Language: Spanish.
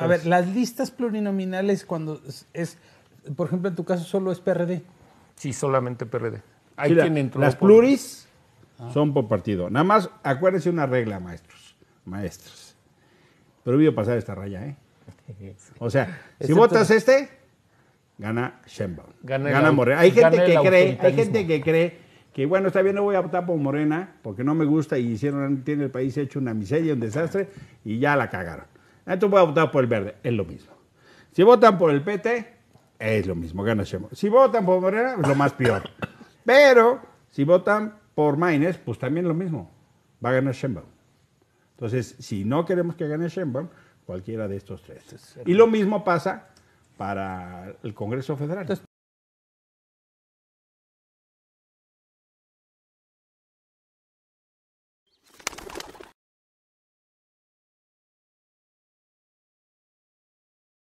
A ver, las listas plurinominales cuando es, por ejemplo, en tu caso solo es PRD. Sí, solamente PRD. Hay quien entró las pluris ah. son por partido. Nada más, acuérdense una regla, maestros, maestros. Pero pasar esta raya, ¿eh? O sea, si votas este, gana Sheinbaum. Gana, Morena. Hay gente que cree, hay gente que cree que bueno, está bien, no voy a votar por Morena porque no me gusta y hicieron tiene el país hecho una miseria, un desastre y ya la cagaron. Entonces voy a votar por el verde, es lo mismo. Si votan por el PT, es lo mismo, gana Sheinbaum. Si votan por Morena, es lo más peor. Pero si votan por Maines, pues también lo mismo, va a ganar Sheinbaum. Entonces, si no queremos que gane Sheinbaum, cualquiera de estos tres. Y lo mismo pasa para el Congreso Federal.